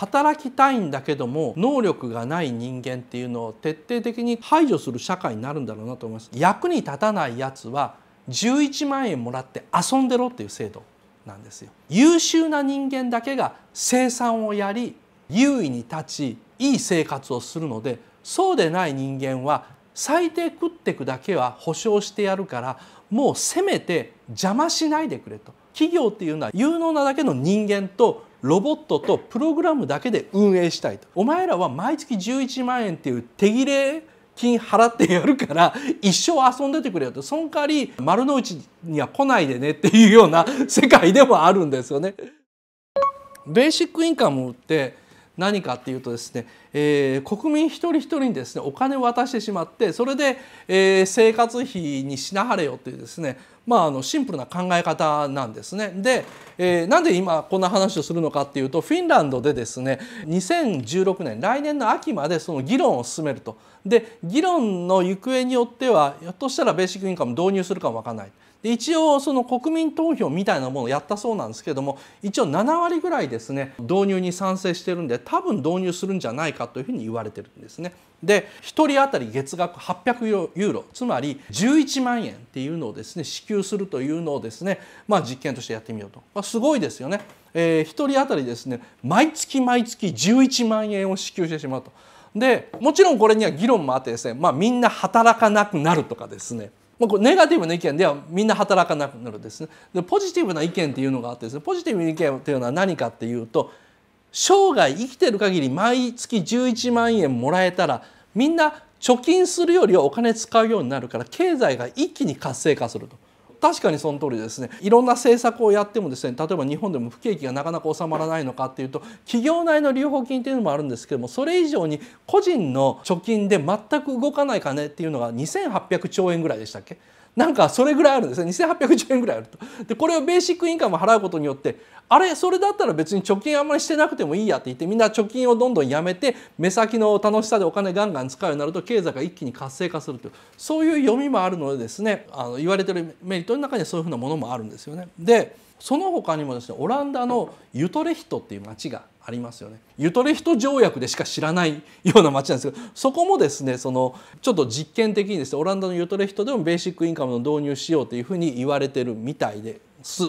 働きたいんだけども能力がない人間っていうのを徹底的に排除する社会になるんだろうなと思います役に立たないやつは11万円もらって遊んでろっていう制度なんですよ優秀な人間だけが生産をやり優位に立ちいい生活をするのでそうでない人間は最低食ってくだけは保証してやるからもうせめて邪魔しないでくれと企業っていうのは有能なだけの人間とロボットとプログラムだけで運営したいとお前らは毎月11万円っていう手切れ金払ってやるから一生遊んでてくれよとその代わり丸の内には来ないでねっていうような世界でもあるんですよね。ベーシックインカムって何かっていうとですね、えー、国民一人一人にですねお金を渡してしまってそれで、えー、生活費にしなはれよっていうですねまあ、あのシンプルな考え方なんですね。で、えー、なんで今こんな話をするのかっていうとフィンランドでですね2016年来年の秋までその議論を進めると。で議論の行方によってはひょっとしたらベーシックインカム導入するかもわからない。で一応その国民投票みたいなものをやったそうなんですけども一応7割ぐらいですね導入に賛成してるんで多分導入するんじゃないかというふうに言われてるんですね。で1人当たり月額800ユーロつまり11万円っていうのをですね支給するというのをですねまあ実験としてやってみようと、まあ、すごいですよね。えー、1人当たりですね毎月毎月11万円を支給してしまうと。でもちろんこれには議論もあってですね、まあ、みんな働かなくなるとかですねまあ、これネガティブな意見ではみんな働かなくなるんですね。でポジティブな意見っていうのがあってですねポジティブな意見っていうのは何かっていうと生涯生きてる限り毎月11万円もらえたらみんな貯金するよりはお金使うようになるから経済が一気に活性化すると。確かにその通りですねいろんな政策をやってもですね例えば日本でも不景気がなかなか収まらないのかっていうと企業内の留保金っていうのもあるんですけどもそれ以上に個人の貯金で全く動かない金っていうのが2800兆円ぐらいでしたっけなんかそれぐらいあるんですね2810円ぐらいあると。でこれをベーシックインカム払うことによってあれそれだったら別に貯金あんまりしてなくてもいいやって言ってみんな貯金をどんどんやめて目先の楽しさでお金ガンガン使うようになると経済が一気に活性化するというそういう読みもあるのでですねあの言われてるメリットの中にはそういうふうなものもあるんですよね。でその他にもですねオランダのユトレヒトっていう町がありますよねユトレヒト条約でしか知らないような町なんですけどそこもですねそのちょっと実験的にですねオランダのユトレヒトでもベーシックインカムの導入しようというふうに言われてるみたいです。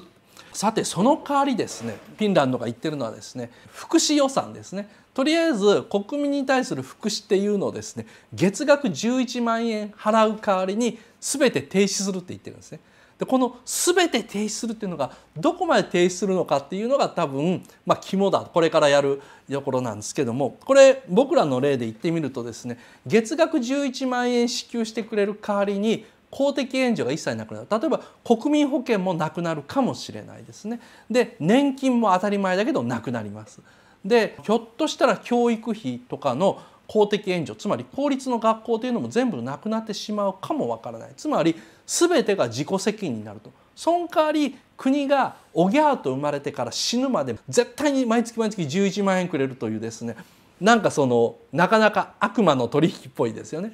さてその代わりですねフィンランドが言ってるのはですね福祉予算ですねとりあえず国民に対する福祉っていうのをですね月額11万円払う代わりに全て停止するって言ってるんですねでこの全て停止するっていうのがどこまで停止するのかっていうのが多分、まあ、肝だこれからやるところなんですけどもこれ僕らの例で言ってみるとですね月額11万円支給してくれる代わりに公的援助が一切なくなる例えば国民保険もなくなるかもしれないですねで年金も当たり前だけどなくなりますでひょっとしたら教育費とかの公的援助つまり公立の学校というのも全部なくなってしまうかもわからないつまり全てが自己責任になるとその代わり国がおぎゃーと生まれてから死ぬまで絶対に毎月毎月11万円くれるというですねなんかそのなかなか悪魔の取引っぽいですよね。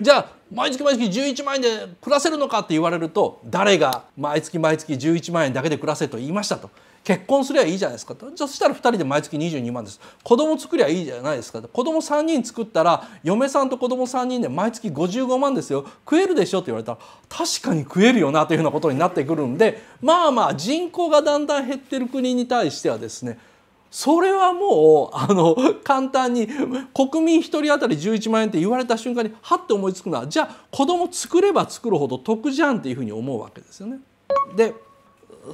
じゃあ毎月毎月11万円で暮らせるのかって言われると誰が毎月毎月11万円だけで暮らせと言いましたと結婚すりゃいいじゃないですかとそしたら2人で毎月22万です子供作りゃいいじゃないですかと子供3人作ったら嫁さんと子供3人で毎月55万ですよ食えるでしょって言われたら確かに食えるよなというようなことになってくるんでまあまあ人口がだんだん減ってる国に対してはですねそれはもうあの 簡単に国民1人当たり11万円って言われた瞬間にはっと思いつくのはじゃあ子供作れば作るほど得じゃんっていうふうに思うわけですよね。で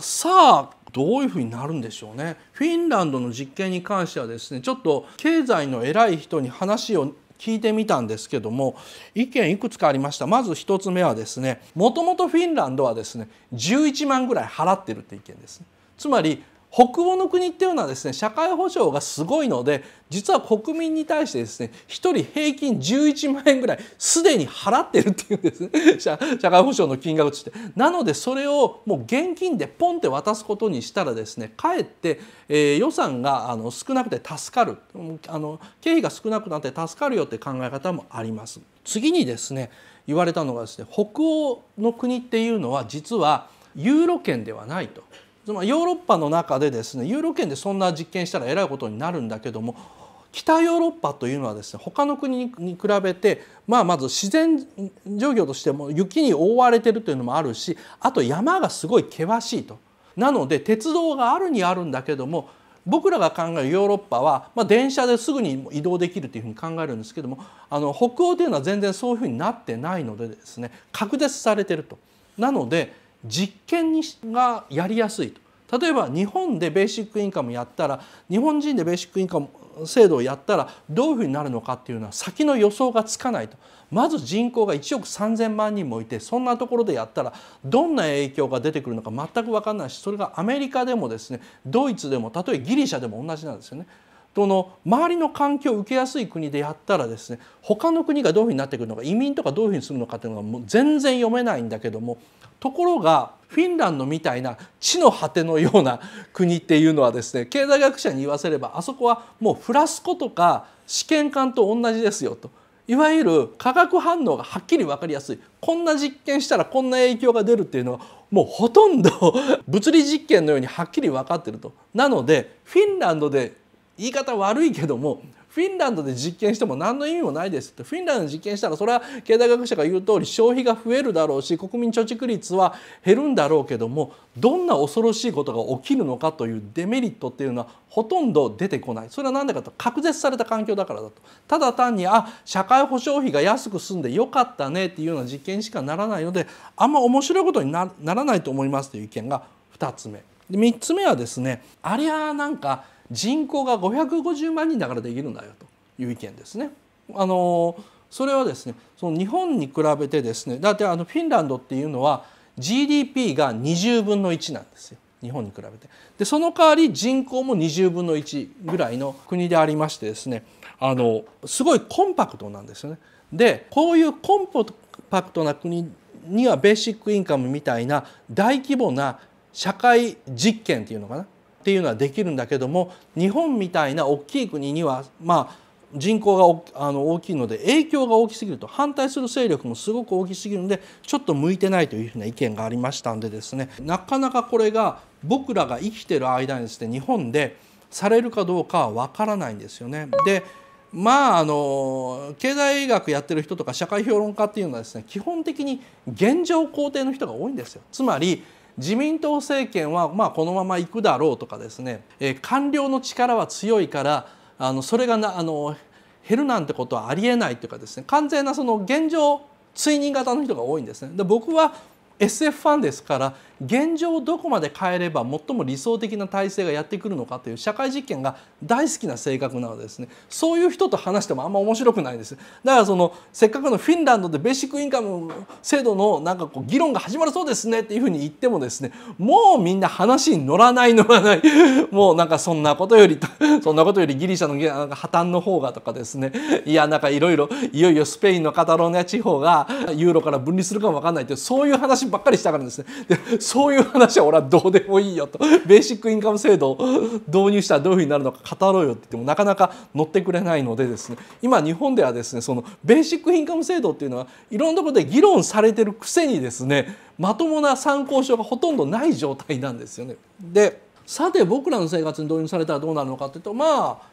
さあどういうふうになるんでしょうね。フィンランドの実験に関してはですねちょっと経済の偉い人に話を聞いてみたんですけども意見いくつかありましたまず1つ目はですねもともとフィンランドはですね11万ぐらい払ってるって意見です、ね、つまり北欧の国っていうのはですね社会保障がすごいので実は国民に対してですね1人平均11万円ぐらいすでに払ってるっていうんですね 社会保障の金額としてなのでそれをもう現金でポンって渡すことにしたらですねかえって、え予算があの少なくて助かるあの経費が少なくなって助かるよって考え方もあります次にですね言われたのがですね北欧の国っていうのは実はユーロ圏ではないとつまりヨーロッパの中でですねユーロ圏でそんな実験したらえらいことになるんだけども北ヨーロッパというのはですね他の国に比べて、まあ、まず自然状況としても雪に覆われてるというのもあるしあと山がすごい険しいと。なので鉄道があるにあるんだけども僕らが考えるヨーロッパは、まあ、電車ですぐに移動できるというふうに考えるんですけどもあの北欧というのは全然そういうふうになってないのでですね隔絶されてると。なので実験にがやりやすいと例えば日本でベーシックインカムやったら日本人でベーシックインカム制度をやったらどういうふうになるのかっていうのは先の予想がつかないとまず人口が1億3,000万人もいてそんなところでやったらどんな影響が出てくるのか全く分かんないしそれがアメリカでもですねドイツでも例えばギリシャでも同じなんですよね。その周りの環境を受けやすい国でやったらですね他の国がどういうふうになってくるのか移民とかどういうふうにするのかっていうのがもう全然読めないんだけどもところがフィンランドみたいな地の果てのような国っていうのはですね経済学者に言わせればあそこはもうフラスコとか試験管と同じですよと。いわゆる化学反応がはっきり分かりやすいこんな実験したらこんな影響が出るっていうのはもうほとんど 物理実験のようにはっきり分かってると。なのでフィンランドで言い方悪いけどもフィンランドで実験しても何の意味もないですってフィンランドで実験したらそれは経済学者が言う通り消費が増えるだろうし国民貯蓄率は減るんだろうけどもどんな恐ろしいことが起きるのかというデメリットっていうのはほとんど出てこないそれは何でかと隔絶された環境だからだとただ単にあ社会保障費が安く済んでよかったねっていうような実験しかならないのであんま面白いことにならないと思いますという意見が2つ目。で3つ目はですねあれはなんか人口が550万人だからできるんだよという意見ですね。あのそれはですねその日本に比べてですねだってあのフィンランドっていうのは GDP が20分の1なんですよ日本に比べてでその代わり人口も20分の1ぐらいの国でありましてですねあのすごいコンパクトなんですよね。でこういうコンパクトな国にはベーシックインカムみたいな大規模な社会実験っていうのかなっていうのはできるんだけども日本みたいな大きい国にはまあ人口があの大きいので影響が大きすぎると反対する勢力もすごく大きすぎるのでちょっと向いてないというふうな意見がありましたんでですねなかなかこれが僕らが生きてる間にですね日本でされるかどうかはわからないんですよね。でまああの経済学やってる人とか社会評論家っていうのはですね基本的に現状肯定の人が多いんですよ。つまり自民党政権はまあこのままいくだろうとかですね、えー、官僚の力は強いからあのそれがなあの減るなんてことはありえないというかですね完全なその現状追認型の人が多いんですね。で僕は SF ファンですから現状をどこまで変えれば最も理想的な体制がやってくるのかという社会実験が大好きな性格なのですねそういう人と話してもあんま面白くないですだからそのせっかくのフィンランドでベーシックインカム制度のなんかこう議論が始まるそうですねっていうふうに言ってもですねもうみんな話に乗らない乗らない もうなんかそんなことよりそんなことよりギリシャの破綻の方がとかですねいやなんかいろいろいよいよスペインのカタローニャ地方がユーロから分離するかも分かんないってそういう話ばっかりしたからですねでそういう話は俺はどうでもいいよとベーシックインカム制度を 導入したらどういうふうになるのか語ろうよって言ってもなかなか乗ってくれないのでですね今日本ではですねそのベーシックインカム制度っていうのはいろんなとことで議論されてるくせにですねまともな参考書がほとんどない状態なんですよね。でさて僕らの生活に導入されたらどうなるのかっていうとまあ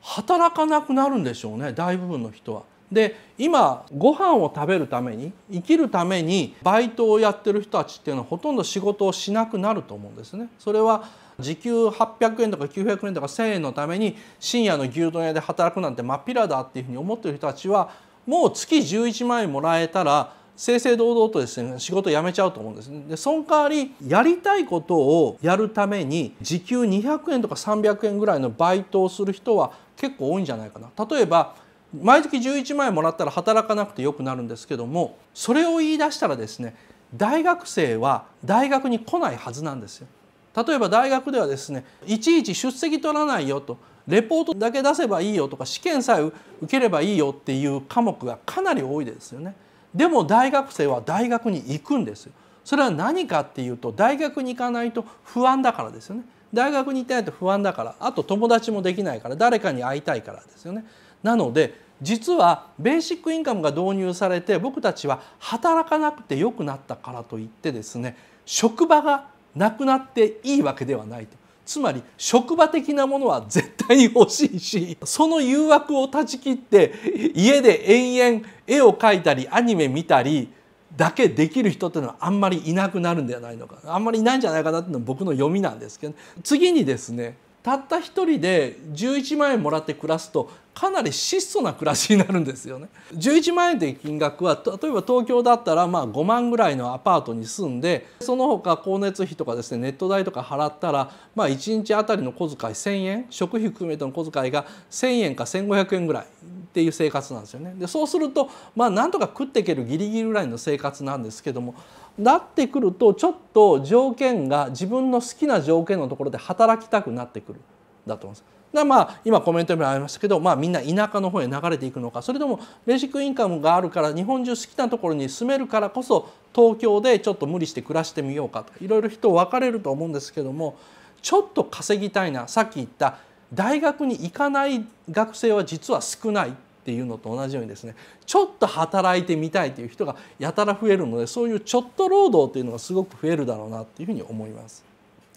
働かなくなるんでしょうね大部分の人は。で今ご飯を食べるために生きるためにバイトをやってる人たちっていうのはほとんど仕事をしなくなると思うんですね。それは時給800円とか900円とか1,000円のために深夜の牛丼屋で働くなんてまっ平だっていうふうに思ってる人たちはもう月11万円もらえたら正々堂々とですね仕事辞めちゃうと思うんですねでその代わりやりたいことをやるために時給200円とか300円ぐらいのバイトをする人は結構多いんじゃないかな例えば毎月11万円もらったら働かなくてよくなるんですけどもそれを言い出したらですね大学生は大学に来ないはずなんですよ。例えば大学ではですねいちいち出席取らないよとレポートだけ出せばいいよとか試験さえ受ければいいよっていう科目がかなり多いですよね。でも大学生は大学に行くんですよ。それは何かっていうと大学に行かないと不安だからですよね。大学に行ってないと不安だからあと友達もできないから誰かに会いたいからですよね。なので実はベーシックインカムが導入されて僕たちは働かなくてよくなったからといってですね職場がなくなっていいわけではないとつまり職場的なものは絶対に欲しいしその誘惑を断ち切って家で延々絵を描いたりアニメ見たりだけできる人っていうのはあんまりいなくなるんではないのかあんまりいないんじゃないかなっていうのは僕の読みなんですけど次にですねたった一人で11万円もらって暮らすとかなり質素な暮らしになるんですよね11万円という金額は例えば東京だったらまあ5万ぐらいのアパートに住んでその他光熱費とかですねネット代とか払ったらまあ1日あたりの小遣い1,000円食費含めての小遣いが1,000円か1,500円ぐらいっていう生活なんですよね。でそうするとまあなんとか食っていけるギリギリぐらいの生活なんですけどもなってくるとちょっと条件が自分の好きな条件のところで働きたくなってくるだと思います。だまあ今コメントにもありましたけど、まあ、みんな田舎の方へ流れていくのかそれともベーシックインカムがあるから日本中好きなところに住めるからこそ東京でちょっと無理して暮らしてみようかといろいろ人分かれると思うんですけどもちょっと稼ぎたいなさっき言った大学に行かない学生は実は少ないっていうのと同じようにですねちょっと働いてみたいという人がやたら増えるのでそういうちょっと労働というのがすごく増えるだろうなというふうに思います。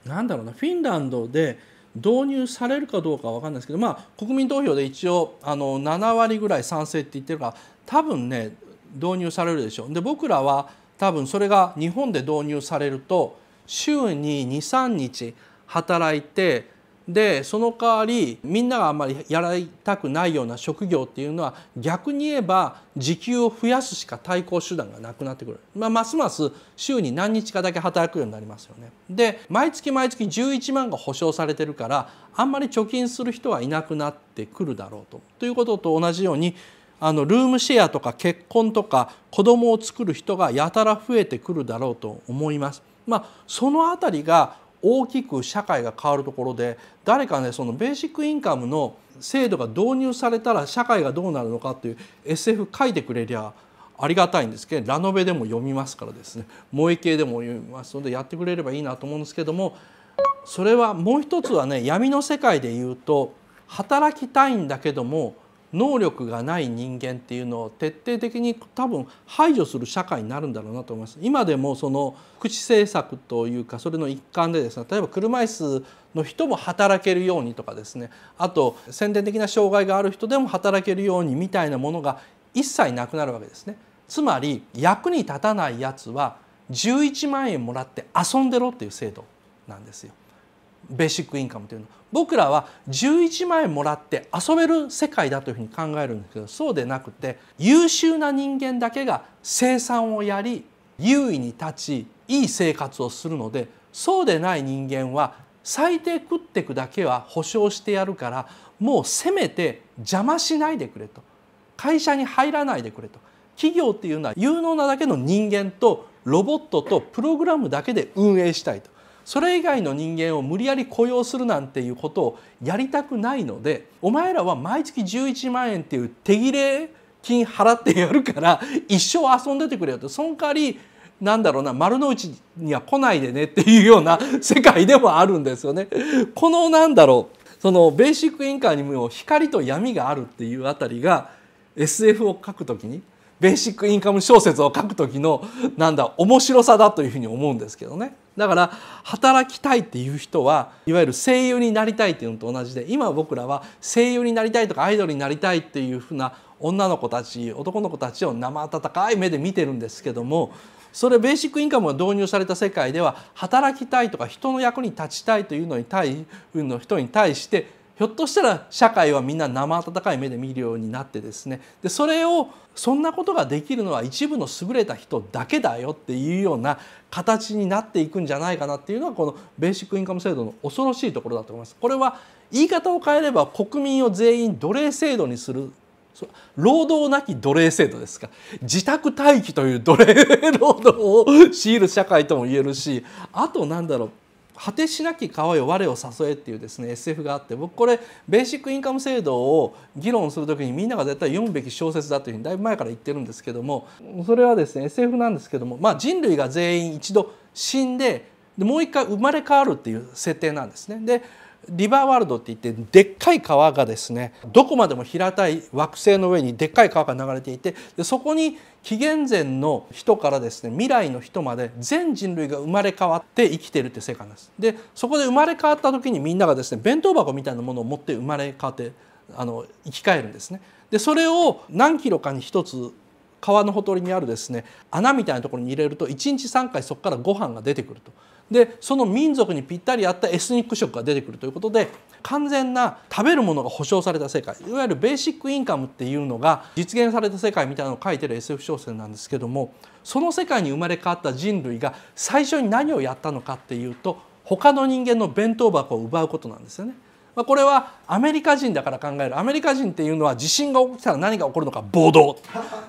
なんだろうなフィンランドで導入されるかどうかは分かんないですけど、まあ、国民投票で一応あの7割ぐらい賛成って言ってるから多分ね導入されるでしょう。で僕らは多分それが日本で導入されると週に23日働いてでその代わりみんながあんまりやられたくないような職業っていうのは逆に言えば時給を増やすしか対抗手段がなくなってくる、まあ、ますます週に何日かだけ働くようになりますよね。で毎月毎月11万が保証されてるからあんまり貯金する人はいなくなってくるだろうと。ということと同じようにあのルームシェアとか結婚とか子供を作る人がやたら増えてくるだろうと思います。まあ、そのあたりが大きく社会が変わるところで誰かねそのベーシックインカムの制度が導入されたら社会がどうなるのかっていう SF 書いてくれりゃありがたいんですけどラノベでも読みますからですね萌え系でも読みますのでやってくれればいいなと思うんですけどもそれはもう一つはね闇の世界で言うと働きたいんだけども能力がない人間っていうのを徹底的に多分排除する社会になるんだろうなと思います。今でもその福祉政策というかそれの一環でですね例えば車椅子の人も働けるようにとかですねあと先天的な障害がある人でも働けるようにみたいなものが一切なくなるわけですね。つまり役に立たないやつは11万円もらって遊んでろっていう制度なんですよ。ベーシックインカムというの僕らは11万円もらって遊べる世界だというふうに考えるんですけどそうでなくて優秀な人間だけが生産をやり優位に立ちいい生活をするのでそうでない人間は最低食ってくだけは保証してやるからもうせめて邪魔しないでくれと会社に入らないでくれと企業っていうのは有能なだけの人間とロボットとプログラムだけで運営したいとそれ以外の人間を無理やり雇用するなんていうことをやりたくないのでお前らは毎月11万円っていう手切れ金払ってやるから一生遊んでてくれよとその代わりなんだろうな丸の内には来ないでねっていうような世界でもあるんですよね。このなんだろうそのベーシックインカーにも光と闇があるっていうあたりが SF を書くときにベーシックインカム小説を書く時のなんだ面白さだというふうに思うんですけどねだから働きたいっていう人はいわゆる声優になりたいっていうのと同じで今僕らは声優になりたいとかアイドルになりたいっていうふうな女の子たち男の子たちを生温かい目で見てるんですけどもそれベーシックインカムが導入された世界では働きたいとか人の役に立ちたいというのに対人に対してひょっとしたら社会はみんな生温かい目で見るようになってですねでそれをそんなことができるのは一部の優れた人だけだよっていうような形になっていくんじゃないかなっていうのはこのベーシックインカム制度の恐ろしいところだと思います。これは言い方を変えれば国民を全員奴隷制度にする労働なき奴隷制度ですか自宅待機という奴隷 労働を強いる社会とも言えるしあとなんだろう果てしなき川よ我を誘えっていうですね SF があって僕これベーシックインカム制度を議論する時にみんなが絶対読むべき小説だというふうにだいぶ前から言ってるんですけどもそれはですね SF なんですけどもまあ人類が全員一度死んででもう一回生まれ変わるっていう設定なんですね。でリバーワールドっていってでっかい川がですねどこまでも平たい惑星の上にでっかい川が流れていてでそこに紀元前の人からですね未来の人まで全人類が生まれ変わって生きてるって世界なんです。でそこで生まれ変わった時にみんながですね弁当箱みたいなものを持って生まれ変わってあの生き返るんですね。でそれを何キロかに一つ川のほとりにあるですね穴みたいなところに入れると1日3回そこからご飯が出てくると。でその民族にぴったり合ったエスニック色が出てくるということで完全な食べるものが保障された世界いわゆるベーシックインカムっていうのが実現された世界みたいなのを書いてる SF 小説なんですけどもその世界に生まれ変わった人類が最初に何をやったのかっていうと他の人間の弁当箱を奪うことなんですよね。まあ、これはアメリカ人だから考えるアメリカ人っていうのは地震が起きたら何が起こるのか暴動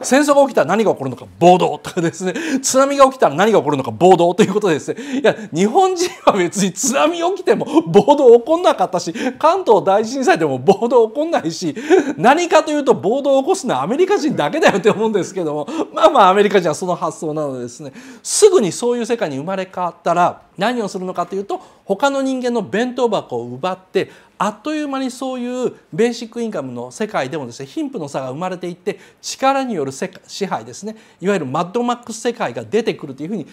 戦争が起きたら何が起こるのか暴動とかですね津波が起きたら何が起こるのか暴動ということでですねいや日本人は別に津波起きても暴動起こんなかったし関東大震災でも暴動起こんないし何かというと暴動を起こすのはアメリカ人だけだよって思うんですけどもまあまあアメリカ人はその発想なのでですねすぐにそういう世界に生まれ変わったら何をするのかというと他の人間の弁当箱を奪ってあっという間にりそういうベーシックインカムの世界でもですね貧富の差が生まれていって力による支配ですねいわゆるマッドマックス世界が出てくるというふうに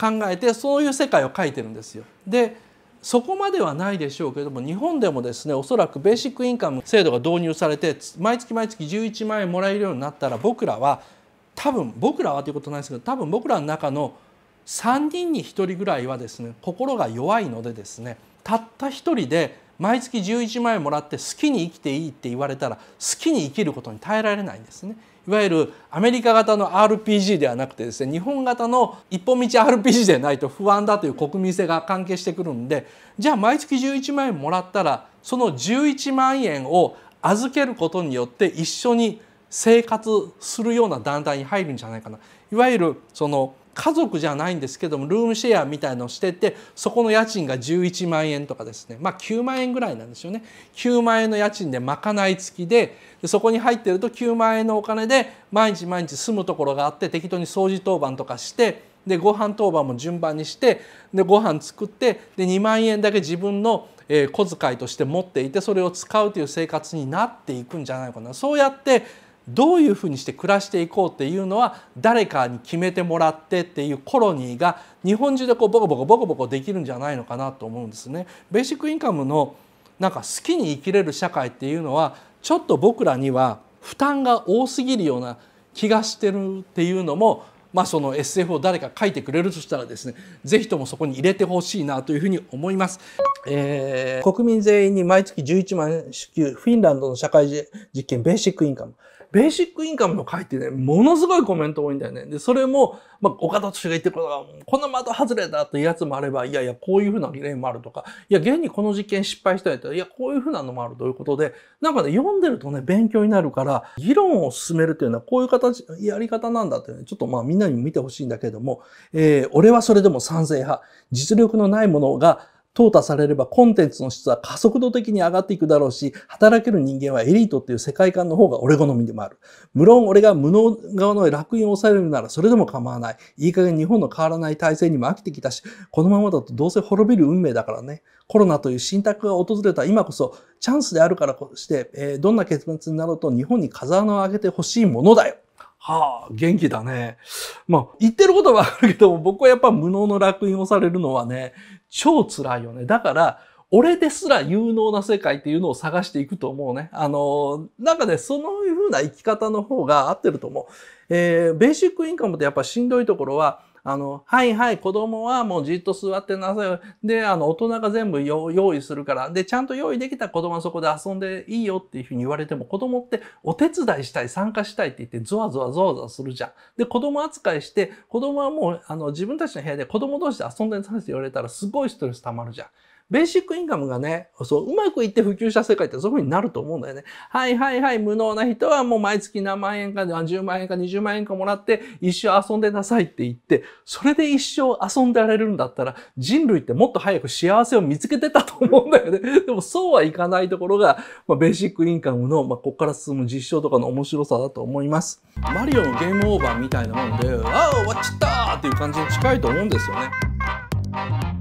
考えてそういう世界を書いてるんですよ。でそこまではないでしょうけれども日本でもですねおそらくベーシックインカム制度が導入されて毎月毎月11万円もらえるようになったら僕らは多分僕らはということないですけど多分僕らの中の3人に1人ぐらいはですね心が弱いのでですねたった1人で毎月11万円もらって好きに生きていいって言われたら好きに生きることに耐えられないんですね。いわゆるアメリカ型の RPG ではなくてですね日本型の一本道 RPG でないと不安だという国民性が関係してくるんでじゃあ毎月11万円もらったらその11万円を預けることによって一緒に生活するような団体に入るんじゃないかないわゆるその家族じゃないんですけどもルームシェアみたいのをしててそこの家賃が11万円とかですねまあ9万円ぐらいなんですよね9万円の家賃で賄い付きででそこに入ってると9万円のお金で毎日毎日住むところがあって適当に掃除当番とかしてでご飯当番も順番にしてでご飯作ってで2万円だけ自分の小遣いとして持っていてそれを使うという生活になっていくんじゃないかなそうやってどういうふうにして暮らしていこうっていうのは誰かに決めてもらってっていうコロニーが日本中でこうボコボコボコボコできるんじゃないのかなと思うんですね。ベーシックインカムのなんか好きに生きれる社会っていうのはちょっと僕らには負担が多すぎるような気がしてるっていうのもまあ、その SF を誰か書いてくれるとしたらですね是非ともそこに入れてほしいなというふうに思います、えー、国民全員に毎月11万支給フィンランドの社会実験ベーシックインカムベーシックインカムの回ってね、ものすごいコメント多いんだよね。で、それも、まあ、岡田敏が言ってることが、この的外れだというやつもあれば、いやいや、こういうふうな例もあるとか、いや、現にこの実験失敗したんやったら、いや、こういうふうなのもあるということで、なんかね、読んでるとね、勉強になるから、議論を進めるというのは、こういう形、やり方なんだっいうね、ちょっとまあ、みんなにも見てほしいんだけれども、えー、俺はそれでも賛成派、実力のないものが、淘汰されればコンテンツの質は加速度的に上がっていくだろうし、働ける人間はエリートっていう世界観の方が俺好みでもある。無論俺が無能側の楽園を抑えるならそれでも構わない。いい加減日本の変わらない体制にも飽きてきたし、このままだとどうせ滅びる運命だからね。コロナという新宅が訪れた今こそチャンスであるからこして、えー、どんな結末になろうと日本に風穴を開けてほしいものだよ。はあ、元気だね。まあ、言ってることはあるけども、僕はやっぱ無能の楽印をされるのはね、超辛いよね。だから、俺ですら有能な世界っていうのを探していくと思うね。あの、なんかね、そのいうふうな生き方の方が合ってると思う。えー、ベーシックインカムってやっぱしんどいところは、あの、はいはい、子供はもうじっと座ってなさいよ。で、あの、大人が全部用意するから、で、ちゃんと用意できた子供はそこで遊んでいいよっていうふうに言われても、子供ってお手伝いしたい、参加したいって言って、ゾワゾワゾワゾワするじゃん。で、子供扱いして、子供はもう、あの、自分たちの部屋で子供同士で遊んでなさいって言われたら、すごいストレス溜まるじゃん。ベーシックインカムがね、そう、うまくいって普及した世界ってそういう風になると思うんだよね。はいはいはい、無能な人はもう毎月何万円か、10万円か20万円かもらって一生遊んでなさいって言って、それで一生遊んでられるんだったら、人類ってもっと早く幸せを見つけてたと思うんだよね。でもそうはいかないところが、まあ、ベーシックインカムの、まあ、ここから進む実証とかの面白さだと思います。マリオのゲームオーバーみたいなもんで、ああ、終わっちゃったっていう感じに近いと思うんですよね。